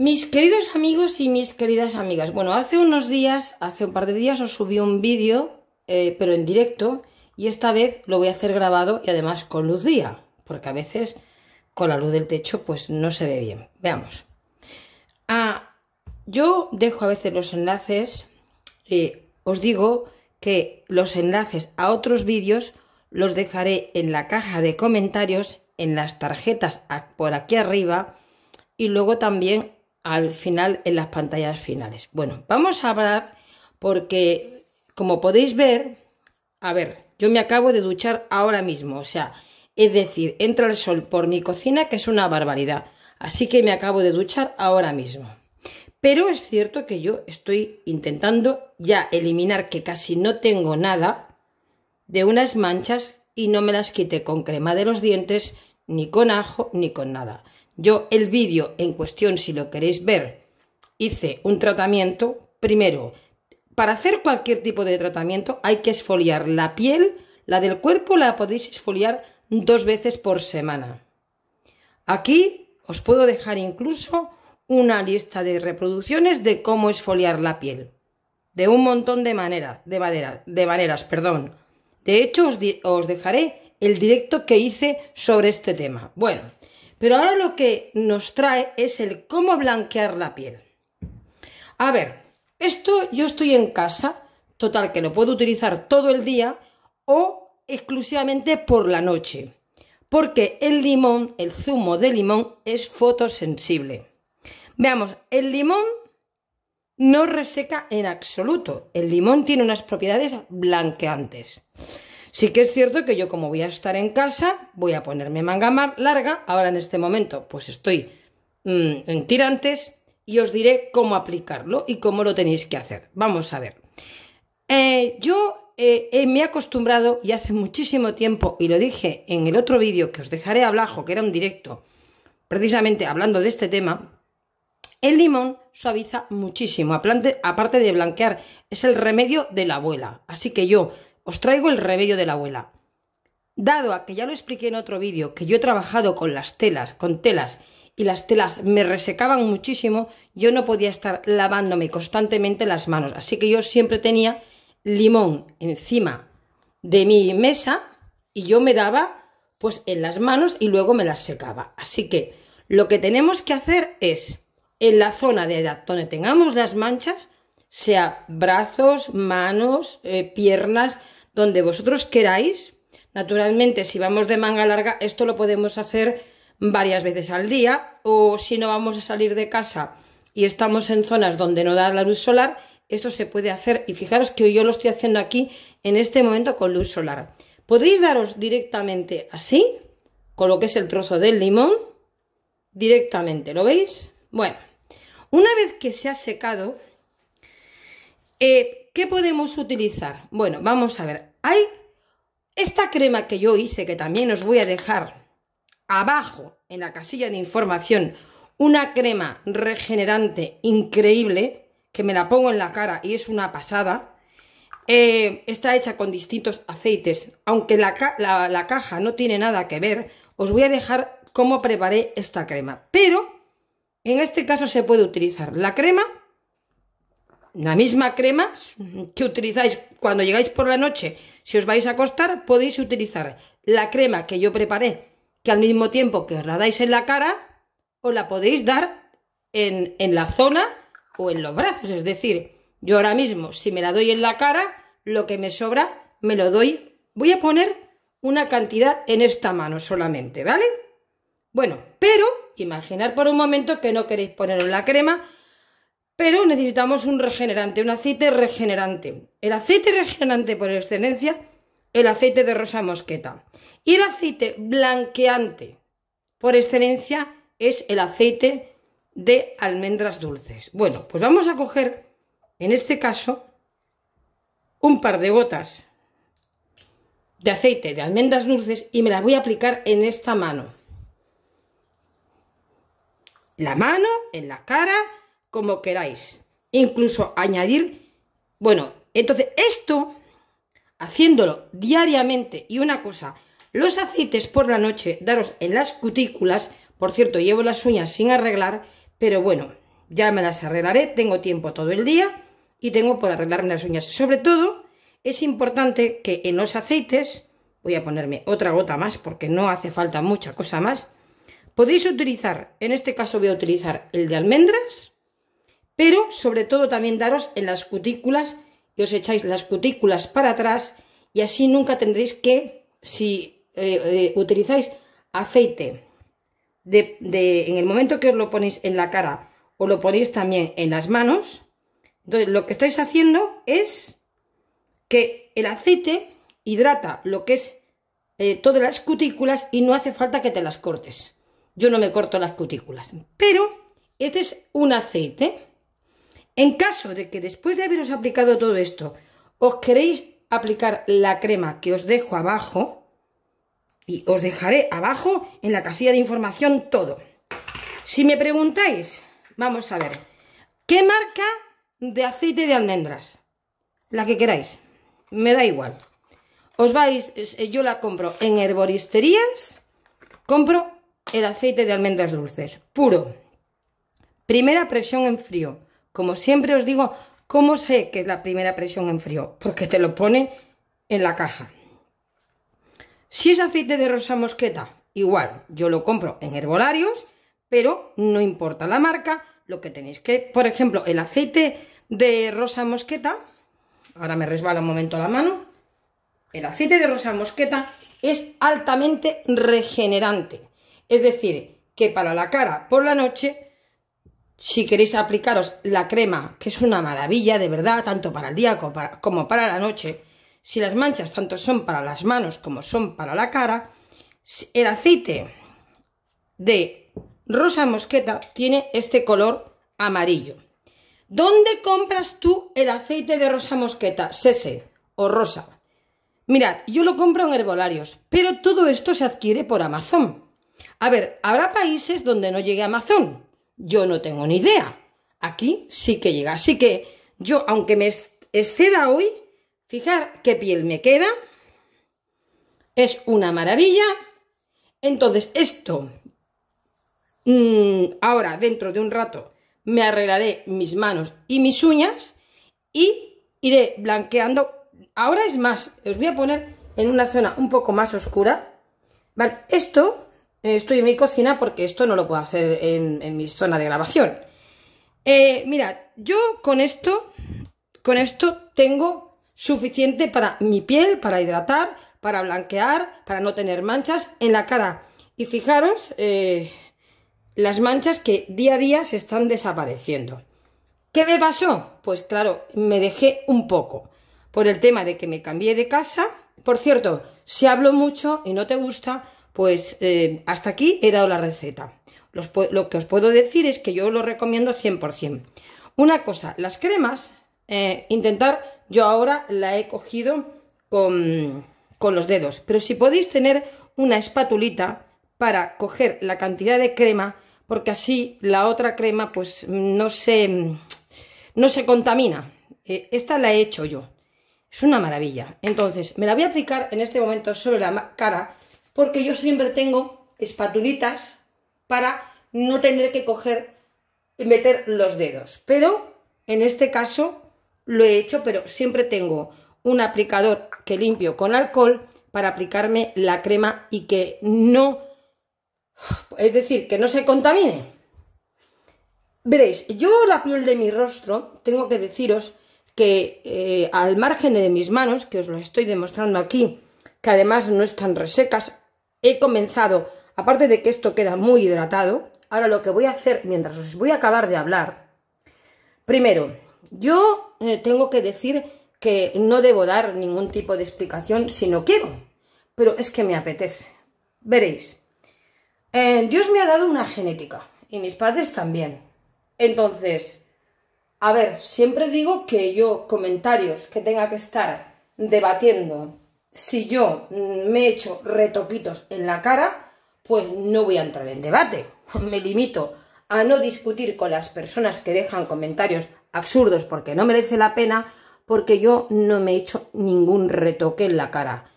Mis queridos amigos y mis queridas amigas, bueno, hace unos días, hace un par de días os subí un vídeo, eh, pero en directo, y esta vez lo voy a hacer grabado y además con luz día, porque a veces con la luz del techo pues no se ve bien. Veamos. Ah, yo dejo a veces los enlaces, y eh, os digo que los enlaces a otros vídeos los dejaré en la caja de comentarios, en las tarjetas por aquí arriba, y luego también al final en las pantallas finales. Bueno, vamos a hablar porque, como podéis ver, a ver, yo me acabo de duchar ahora mismo, o sea, es decir, entra el sol por mi cocina, que es una barbaridad. Así que me acabo de duchar ahora mismo. Pero es cierto que yo estoy intentando ya eliminar que casi no tengo nada de unas manchas y no me las quite con crema de los dientes, ni con ajo, ni con nada. Yo el vídeo en cuestión, si lo queréis ver, hice un tratamiento. Primero, para hacer cualquier tipo de tratamiento hay que esfoliar la piel, la del cuerpo la podéis esfoliar dos veces por semana. Aquí os puedo dejar incluso una lista de reproducciones de cómo esfoliar la piel. De un montón de maneras, de, de maneras, perdón. De hecho, os, os dejaré el directo que hice sobre este tema. Bueno, pero ahora lo que nos trae es el cómo blanquear la piel. A ver, esto yo estoy en casa, total que lo puedo utilizar todo el día o exclusivamente por la noche, porque el limón, el zumo de limón es fotosensible. Veamos, el limón no reseca en absoluto. El limón tiene unas propiedades blanqueantes. Sí que es cierto que yo como voy a estar en casa, voy a ponerme manga larga. Ahora en este momento pues estoy mm, en tirantes y os diré cómo aplicarlo y cómo lo tenéis que hacer. Vamos a ver. Eh, yo eh, eh, me he acostumbrado y hace muchísimo tiempo, y lo dije en el otro vídeo que os dejaré abajo, que era un directo, precisamente hablando de este tema, el limón suaviza muchísimo, aparte de blanquear, es el remedio de la abuela. Así que yo os traigo el remedio de la abuela. Dado a que ya lo expliqué en otro vídeo, que yo he trabajado con las telas, con telas, y las telas me resecaban muchísimo, yo no podía estar lavándome constantemente las manos. Así que yo siempre tenía limón encima de mi mesa y yo me daba pues en las manos y luego me las secaba. Así que lo que tenemos que hacer es en la zona de edad donde tengamos las manchas, sea brazos, manos, eh, piernas, donde vosotros queráis. Naturalmente, si vamos de manga larga, esto lo podemos hacer varias veces al día o si no vamos a salir de casa y estamos en zonas donde no da la luz solar, esto se puede hacer y fijaros que yo lo estoy haciendo aquí en este momento con luz solar. Podéis daros directamente así, con lo que es el trozo del limón, directamente, ¿lo veis? Bueno, una vez que se ha secado, eh, ¿qué podemos utilizar? Bueno, vamos a ver, hay esta crema que yo hice, que también os voy a dejar abajo en la casilla de información, una crema regenerante increíble, que me la pongo en la cara y es una pasada. Eh, está hecha con distintos aceites, aunque la caja no tiene nada que ver, os voy a dejar cómo preparé esta crema. Pero en este caso se puede utilizar la crema, la misma crema que utilizáis cuando llegáis por la noche si os vais a acostar, podéis utilizar la crema que yo preparé, que al mismo tiempo que os la dais en la cara, os la podéis dar en, en la zona o en los brazos. Es decir, yo ahora mismo, si me la doy en la cara, lo que me sobra, me lo doy. Voy a poner una cantidad en esta mano solamente, ¿vale? Bueno, pero imaginar por un momento que no queréis poneros la crema pero necesitamos un regenerante, un aceite regenerante. El aceite regenerante por excelencia, el aceite de rosa mosqueta. Y el aceite blanqueante por excelencia es el aceite de almendras dulces. Bueno, pues vamos a coger, en este caso, un par de gotas de aceite de almendras dulces y me las voy a aplicar en esta mano. La mano, en la cara como queráis. Incluso añadir, bueno, entonces esto, haciéndolo diariamente y una cosa, los aceites por la noche, daros en las cutículas, por cierto, llevo las uñas sin arreglar, pero bueno, ya me las arreglaré, tengo tiempo todo el día y tengo por arreglarme las uñas. Sobre todo, es importante que en los aceites, voy a ponerme otra gota más porque no hace falta mucha cosa más, podéis utilizar, en este caso voy a utilizar el de almendras, pero sobre todo también daros en las cutículas y os echáis las cutículas para atrás y así nunca tendréis que, si eh, eh, utilizáis aceite de, en el momento que os lo ponéis en la cara o lo ponéis también en las manos, entonces lo que estáis haciendo es que el aceite hidrata lo que es eh, todas las cutículas y no hace falta que te las cortes. Yo no me corto las cutículas, pero este es un aceite en caso de que después de haberos aplicado todo esto, os queréis aplicar la crema que os dejo abajo, y os dejaré abajo en la casilla de información todo. Si me preguntáis, vamos a ver, ¿qué marca de aceite de almendras? La que queráis, me da igual. Os vais, eh, yo la compro en herboristerías, compro el aceite de almendras dulces, puro. Primera presión en frío. Como siempre os digo, ¿cómo sé que es la primera presión en frío? Porque te lo pone en la caja. Si es aceite de rosa mosqueta, igual, yo lo compro en herbolarios, pero no importa la marca, lo que tenéis que, por ejemplo, el aceite de rosa mosqueta, ahora me resbala un momento la mano, el aceite de rosa mosqueta es altamente regenerante, es decir, que para la cara por la noche si queréis aplicaros la crema, que es una maravilla de verdad, tanto para el día como para la noche, si las manchas tanto son para las manos como son para la cara, el aceite de rosa mosqueta tiene este color amarillo. ¿Dónde compras tú el aceite de rosa mosqueta? Sese o rosa. Mirad, yo lo compro en herbolarios, pero todo esto se adquiere por Amazon. A ver, habrá países donde no llegue Amazon, yo no tengo ni idea. Aquí sí que llega. Así que yo, aunque me exceda hoy, fijar qué piel me queda. Es una maravilla. Entonces, esto, mm, ahora, dentro de un rato, me arreglaré mis manos y mis uñas y iré blanqueando. Ahora es más, os voy a poner en una zona un poco más oscura. Vale, esto estoy en mi cocina porque esto no lo puedo hacer en, mi zona de grabación. Eh, mira, yo con esto, con esto tengo suficiente para mi piel, para hidratar, para blanquear, para no tener manchas en la cara. Y fijaros eh, las manchas que día a día se están desapareciendo. ¿Qué me pasó? Pues claro, me dejé un poco por el tema de que me cambié de casa. Por cierto, si hablo mucho y no te gusta, pues eh, hasta aquí he dado la receta. lo que os puedo decir es que yo lo recomiendo 100%. Una cosa, las cremas, eh, intentar, yo ahora la he cogido con, los dedos, pero si podéis tener una espatulita para coger la cantidad de crema, porque así la otra crema pues no se, no se contamina. Eh, esta la he hecho yo. Es una maravilla. Entonces, me la voy a aplicar en este momento sobre la cara porque yo siempre tengo espatulitas para no tener que coger y meter los dedos. Pero en este caso lo he hecho, pero siempre tengo un aplicador que limpio con alcohol para aplicarme la crema y que no, es decir, que no se contamine. Veréis, yo la piel de mi rostro, tengo que deciros que eh, al margen de mis manos, que os lo estoy demostrando aquí, que además no están resecas, he comenzado, aparte de que esto queda muy hidratado, ahora lo que voy a hacer mientras os voy a acabar de hablar, primero, yo eh, tengo que decir que no debo dar ningún tipo de explicación si no quiero, pero es que me apetece. Veréis, eh, Dios me ha dado una genética y mis padres también. Entonces, a ver, siempre digo que yo comentarios que tenga que estar debatiendo si yo mm, me he hecho retoquitos en la cara, pues no voy a entrar en debate. Me limito a no discutir con las personas que dejan comentarios absurdos porque no merece la pena, porque yo no me he hecho ningún retoque en la cara.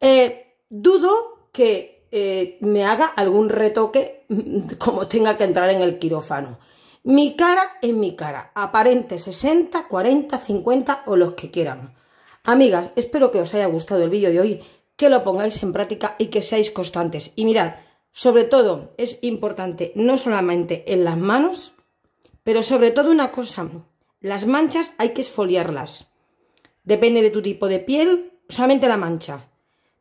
Eh, dudo que eh, me haga algún retoque mm, como tenga que entrar en el quirófano. Mi cara es mi cara, aparente 60, 40, 50 o los que quieran. Amigas, espero que os haya gustado el vídeo de hoy, que lo pongáis en práctica y que seáis constantes. Y mirad, sobre todo es importante no solamente en las manos, pero sobre todo una cosa, las manchas hay que esfoliarlas. Depende de tu tipo de piel, solamente la mancha.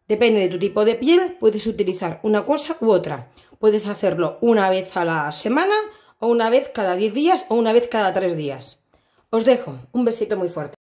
Depende de tu tipo de piel, puedes utilizar una cosa u otra. Puedes hacerlo una vez a la semana, o una vez cada 10 días, o una vez cada 3 días. Os dejo un besito muy fuerte.